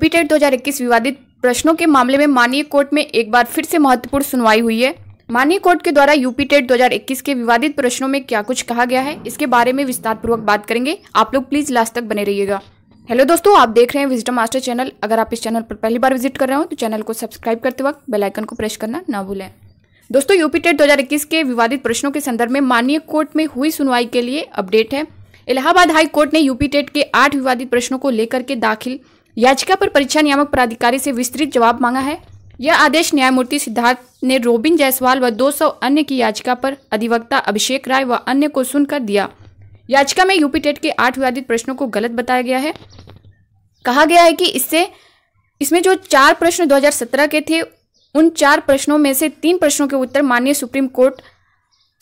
PTET 2021 विवादित प्रश्नों के मामले में माननीय कोर्ट में एक बार फिर से महत्वपूर्ण सुनवाई हुई है माननीय कोर्ट के द्वारा यूपी टेट 2021 के विवादित प्रश्नों में क्या कुछ कहा गया है इसके बारे में विस्तार पूर्वक बात करेंगे आप लोग प्लीज लास्ट तक बने रहिएगा हेलो दोस्तों आप देख रहे हैं विजिटर मास्टर चैनल अगर आप इस चैनल पर पहली बार विजिट कर रहे हो तो चैनल को सब्सक्राइब करते वक्त बेलाइकन को प्रेस करना ना भूलें दोस्तों यूपी टेट के विवादित प्रश्नों के संदर्भ में माननीय कोर्ट में हुई सुनवाई के लिए अपडेट है इलाहाबाद हाई कोर्ट ने यूपी टेट के आठ विवादित प्रश्नों को लेकर के दाखिल याचिका पर परीक्षा नियामक प्राधिकारी से विस्तृत जवाब मांगा है यह आदेश न्यायमूर्ति सिद्धार्थ ने रोबिन जायसवाल व 200 अन्य की याचिका पर अधिवक्ता अभिषेक राय व अन्य को सुनकर दिया याचिका में यूपी टेट के आठ विवादित प्रश्नों को गलत बताया गया है कहा गया है कि इससे इसमें जो चार प्रश्न 2017 के थे उन चार प्रश्नों में से तीन प्रश्नों के उत्तर माननीय सुप्रीम कोर्ट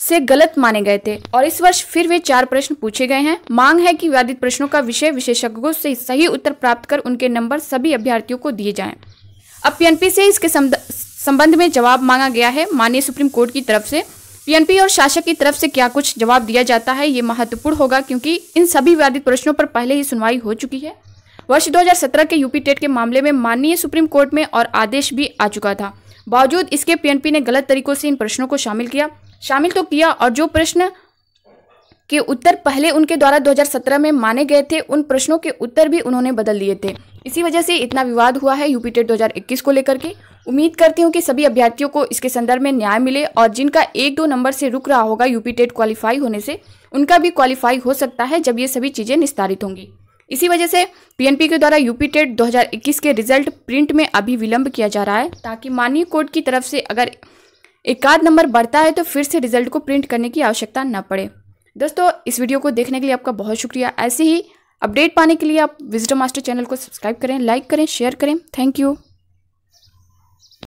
से गलत माने गए थे और इस वर्ष फिर वे चार प्रश्न पूछे गए हैं मांग है कि विवादित प्रश्नों का विषय विशेषज्ञों से सही उत्तर प्राप्त कर उनके नंबर सभी अभ्यर्थियों को दिए जाएं। अब पीएनपी से इसके संबंध में जवाब मांगा गया है माननीय सुप्रीम कोर्ट की तरफ से पीएनपी और शासक की तरफ से क्या कुछ जवाब दिया जाता है ये महत्वपूर्ण होगा क्योंकि इन सभी विवादित प्रश्नों पर पहले ही सुनवाई हो चुकी है वर्ष 2017 के यूपी टेट के मामले में माननीय सुप्रीम कोर्ट में और आदेश भी आ चुका था बावजूद इसके पीएनपी ने गलत तरीकों से इन प्रश्नों को शामिल किया शामिल तो किया और जो प्रश्न के उत्तर पहले उनके द्वारा 2017 में माने गए थे उन प्रश्नों के उत्तर भी उन्होंने बदल लिए थे इसी वजह से इतना विवाद हुआ है यूपी टेट 2021 को लेकर के उम्मीद करती हूँ कि सभी अभ्यर्थियों को इसके संदर्भ में न्याय मिले और जिनका एक दो नंबर से रुक रहा होगा यूपी टेट क्वालिफाई होने से उनका भी क्वालिफाई हो सकता है जब ये सभी चीज़ें निस्तारित होंगी इसी वजह से पीएनपी के द्वारा यूपी टेट दो के रिजल्ट प्रिंट में अभी विलंब किया जा रहा है ताकि माननीय कोर्ट की तरफ से अगर आध नंबर बढ़ता है तो फिर से रिजल्ट को प्रिंट करने की आवश्यकता न पड़े दोस्तों इस वीडियो को देखने के लिए आपका बहुत शुक्रिया ऐसे ही अपडेट पाने के लिए आप विजिटर मास्टर चैनल को सब्सक्राइब करें लाइक करें शेयर करें थैंक यू